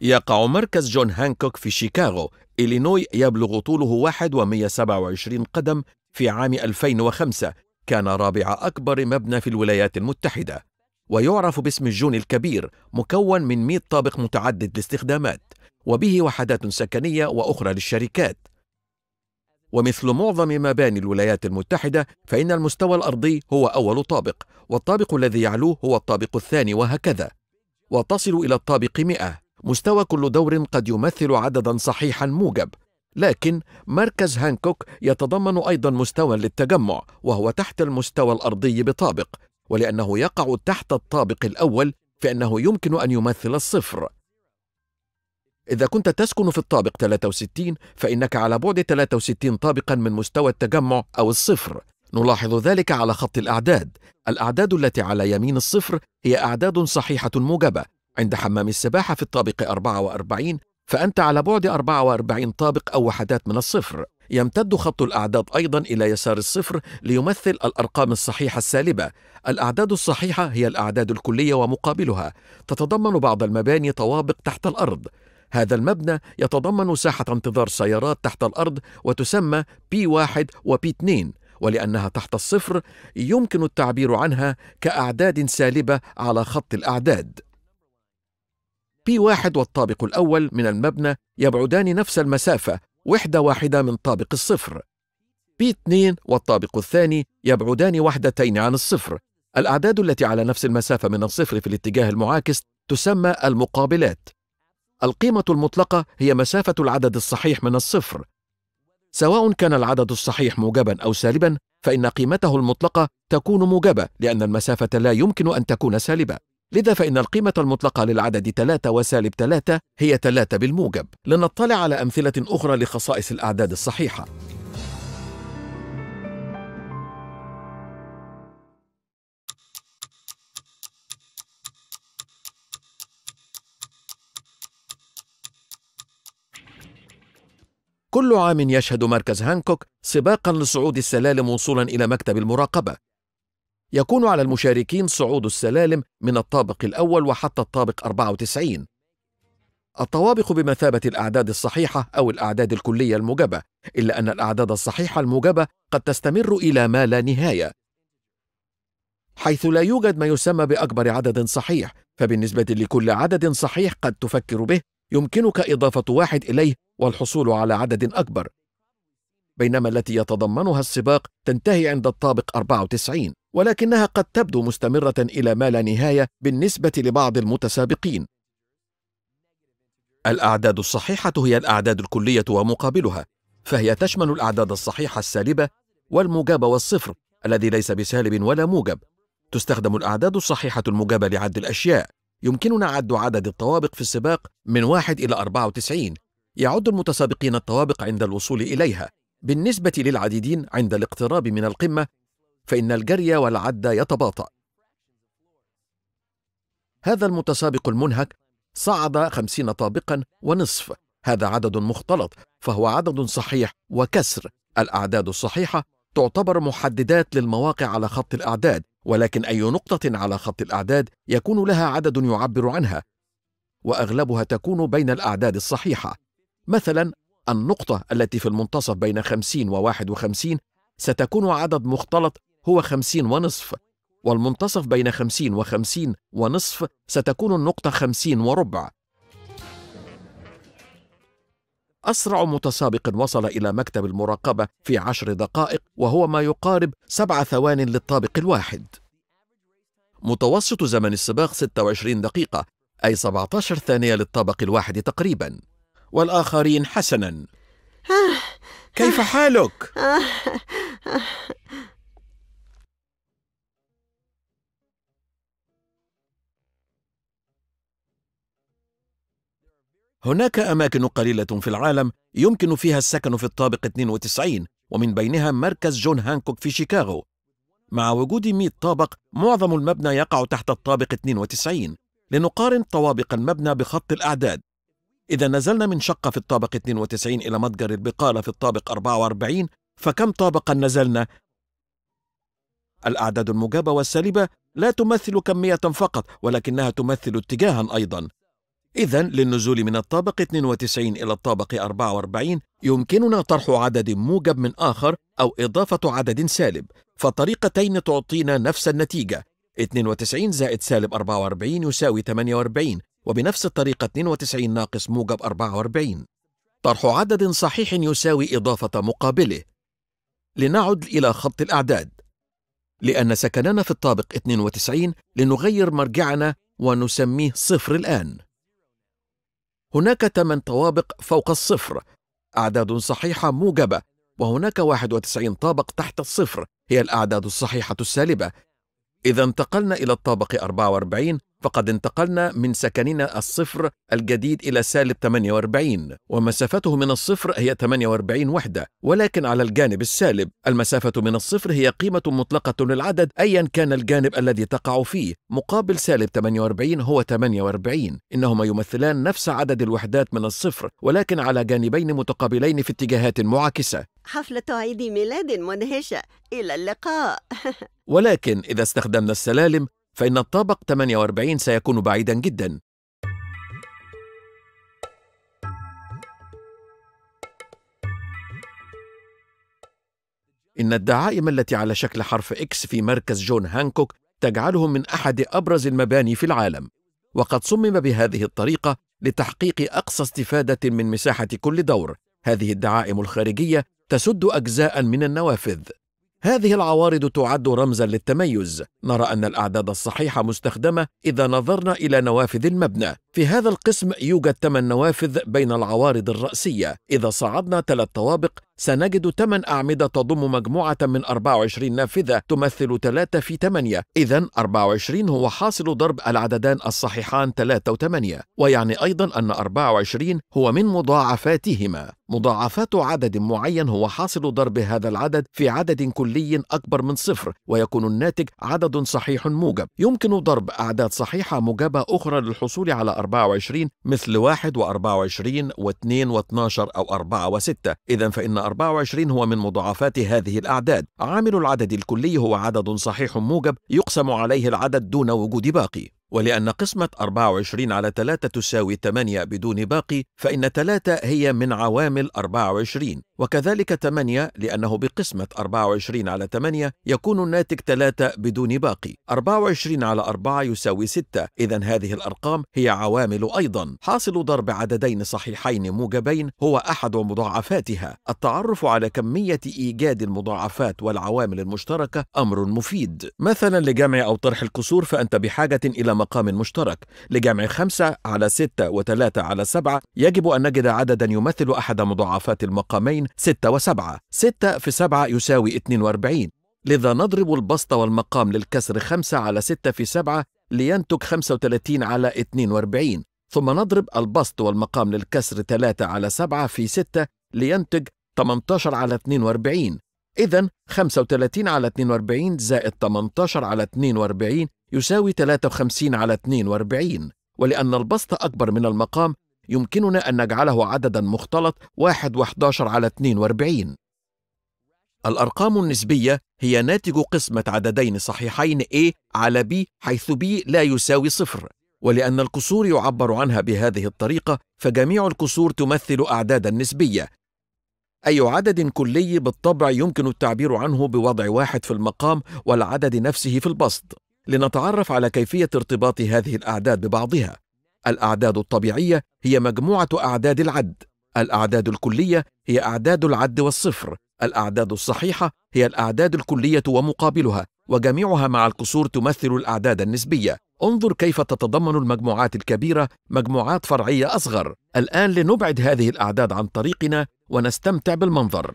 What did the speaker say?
يقع مركز جون هانكوك في شيكاغو إلينوي يبلغ طوله 127 قدم في عام 2005 كان رابع أكبر مبنى في الولايات المتحدة ويعرف باسم الجون الكبير مكون من 100 طابق متعدد الاستخدامات وبه وحدات سكنية وأخرى للشركات ومثل معظم مباني الولايات المتحدة فإن المستوى الأرضي هو أول طابق والطابق الذي يعلوه هو الطابق الثاني وهكذا وتصل إلى الطابق 100 مستوى كل دور قد يمثل عددا صحيحا موجب لكن مركز هانكوك يتضمن أيضا مستوى للتجمع وهو تحت المستوى الأرضي بطابق ولأنه يقع تحت الطابق الأول فإنه يمكن أن يمثل الصفر إذا كنت تسكن في الطابق 63 فإنك على بعد 63 طابقا من مستوى التجمع أو الصفر نلاحظ ذلك على خط الأعداد الأعداد التي على يمين الصفر هي أعداد صحيحة موجبة عند حمام السباحة في الطابق 44 فأنت على بعد 44 طابق أو وحدات من الصفر يمتد خط الأعداد أيضا إلى يسار الصفر ليمثل الأرقام الصحيحة السالبة الأعداد الصحيحة هي الأعداد الكلية ومقابلها تتضمن بعض المباني طوابق تحت الأرض هذا المبنى يتضمن ساحة انتظار سيارات تحت الأرض وتسمى P1 و P2 ولأنها تحت الصفر يمكن التعبير عنها كأعداد سالبة على خط الأعداد P1 والطابق الأول من المبنى يبعدان نفس المسافة وحدة واحدة من طابق الصفر P2 والطابق الثاني يبعدان وحدتين عن الصفر الأعداد التي على نفس المسافة من الصفر في الاتجاه المعاكس تسمى المقابلات القيمة المطلقة هي مسافة العدد الصحيح من الصفر سواء كان العدد الصحيح موجبا أو سالبا فإن قيمته المطلقة تكون موجبة لأن المسافة لا يمكن أن تكون سالبة لذا فإن القيمة المطلقة للعدد 3 وسالب 3 هي 3 بالموجب لنطلع على أمثلة أخرى لخصائص الأعداد الصحيحة كل عام يشهد مركز هانكوك سباقا لصعود السلالم وصولا إلى مكتب المراقبة يكون على المشاركين صعود السلالم من الطابق الأول وحتى الطابق 94 الطوابق بمثابة الأعداد الصحيحة أو الأعداد الكلية الموجبة إلا أن الأعداد الصحيحة الموجبة قد تستمر إلى ما لا نهاية حيث لا يوجد ما يسمى بأكبر عدد صحيح فبالنسبة لكل عدد صحيح قد تفكر به يمكنك إضافة واحد إليه والحصول على عدد أكبر بينما التي يتضمنها السباق تنتهي عند الطابق 94 ولكنها قد تبدو مستمرة إلى ما لا نهاية بالنسبة لبعض المتسابقين الأعداد الصحيحة هي الأعداد الكلية ومقابلها فهي تشمل الأعداد الصحيحة السالبة والموجب والصفر الذي ليس بسالب ولا موجب تستخدم الأعداد الصحيحة الموجبة لعد الأشياء يمكننا عد عدد الطوابق في السباق من 1 إلى 94 يعد المتسابقين الطوابق عند الوصول إليها بالنسبة للعديدين عند الاقتراب من القمة فإن الجري والعد يتباطأ هذا المتسابق المنهك صعد خمسين طابقا ونصف هذا عدد مختلط فهو عدد صحيح وكسر الأعداد الصحيحة تعتبر محددات للمواقع على خط الأعداد ولكن أي نقطة على خط الأعداد يكون لها عدد يعبر عنها وأغلبها تكون بين الأعداد الصحيحة مثلا النقطة التي في المنتصف بين 50 و 51 ستكون عدد مختلط هو 50 ونصف والمنتصف بين 50 و 50 ونصف ستكون النقطة 50 وربع أسرع متسابق وصل إلى مكتب المراقبة في عشر دقائق وهو ما يقارب سبع ثوان للطابق الواحد متوسط زمن السباق 26 دقيقة أي 17 ثانية للطابق الواحد تقريبا والآخرين حسنا آه. كيف حالك؟ آه. هناك أماكن قليلة في العالم يمكن فيها السكن في الطابق 92 ومن بينها مركز جون هانكوك في شيكاغو مع وجود 100 طابق معظم المبنى يقع تحت الطابق 92 لنقارن طوابق المبنى بخط الأعداد إذا نزلنا من شقة في الطابق 92 إلى متجر البقالة في الطابق 44 فكم طابقا نزلنا؟ الأعداد المجابة والسالبة لا تمثل كمية فقط ولكنها تمثل اتجاها أيضا إذا للنزول من الطابق 92 إلى الطابق 44 يمكننا طرح عدد موجب من آخر أو إضافة عدد سالب، فالطريقتين تعطينا نفس النتيجة 92 زائد سالب 44 يساوي 48 وبنفس الطريقة 92 ناقص موجب 44 طرح عدد صحيح يساوي إضافة مقابله لنعد إلى خط الأعداد لأن سكننا في الطابق 92 لنغير مرجعنا ونسميه صفر الآن هناك 8 طوابق فوق الصفر أعداد صحيحة موجبة وهناك 91 طابق تحت الصفر هي الأعداد الصحيحة السالبة إذا انتقلنا إلى الطابق 44 فقد انتقلنا من سكننا الصفر الجديد إلى سالب 48 ومسافته من الصفر هي 48 وحدة ولكن على الجانب السالب المسافة من الصفر هي قيمة مطلقة للعدد أيا كان الجانب الذي تقع فيه مقابل سالب 48 هو 48 إنهما يمثلان نفس عدد الوحدات من الصفر ولكن على جانبين متقابلين في اتجاهات معاكسة حفلة عيد ميلاد مدهشة إلى اللقاء ولكن إذا استخدمنا السلالم فإن الطابق 48 سيكون بعيدا جدا إن الدعائم التي على شكل حرف X في مركز جون هانكوك تجعله من أحد أبرز المباني في العالم وقد صمم بهذه الطريقة لتحقيق أقصى استفادة من مساحة كل دور هذه الدعائم الخارجية تسد أجزاء من النوافذ هذه العوارض تعد رمزا للتميز نرى ان الاعداد الصحيحه مستخدمه اذا نظرنا الى نوافذ المبنى في هذا القسم يوجد 8 نوافذ بين العوارض الرأسية إذا صعدنا ثلاث طوابق سنجد 8 أعمدة تضم مجموعة من 24 نافذة تمثل 3 في 8 إذا 24 هو حاصل ضرب العددان الصحيحان 3 و 8 ويعني أيضا أن 24 هو من مضاعفاتهما مضاعفات عدد معين هو حاصل ضرب هذا العدد في عدد كلي أكبر من صفر ويكون الناتج عدد صحيح موجب يمكن ضرب أعداد صحيحة موجبة أخرى للحصول على 24 مثل 1 و24 و2 و12 أو 4 و6 إذا فإن 24 هو من مضاعفات هذه الأعداد عامل العدد الكلي هو عدد صحيح موجب يقسم عليه العدد دون وجود باقي ولأن قسمة 24 على 3 تساوي 8 بدون باقي فإن 3 هي من عوامل 24 وكذلك 8 لأنه بقسمة 24 على 8 يكون الناتج 3 بدون باقي 24 على 4 يساوي 6 إذا هذه الأرقام هي عوامل أيضا حاصل ضرب عددين صحيحين موجبين هو أحد مضاعفاتها التعرف على كمية إيجاد المضاعفات والعوامل المشتركة أمر مفيد مثلا لجمع أو طرح الكسور فأنت بحاجة إلى مقام مشترك لجمع خمسة على ستة وثلاثة على سبعة يجب أن نجد عددا يمثل أحد مضاعفات المقامين ستة وسبعة ستة في سبعة يساوي 42 لذا نضرب البسط والمقام للكسر خمسة على ستة في سبعة لينتج 35 على 42 ثم نضرب البسط والمقام للكسر 3 على 7 في 6 لينتج 18 على 42 إذا 35 على 42 زائد 18 على 42 يساوي 53 على 42 ولأن البسط أكبر من المقام يمكننا أن نجعله عددا مختلط 1 و11 على 42 الأرقام النسبية هي ناتج قسمة عددين صحيحين A على B حيث B لا يساوي صفر ولأن الكسور يعبر عنها بهذه الطريقة فجميع الكسور تمثل أعدادا نسبية أي عدد كلي بالطبع يمكن التعبير عنه بوضع واحد في المقام والعدد نفسه في البسط لنتعرف على كيفية ارتباط هذه الأعداد ببعضها الأعداد الطبيعية هي مجموعة أعداد العد الأعداد الكلية هي أعداد العد والصفر الأعداد الصحيحة هي الأعداد الكلية ومقابلها وجميعها مع الكسور تمثل الأعداد النسبية انظر كيف تتضمن المجموعات الكبيرة مجموعات فرعية أصغر الآن لنبعد هذه الأعداد عن طريقنا ونستمتع بالمنظر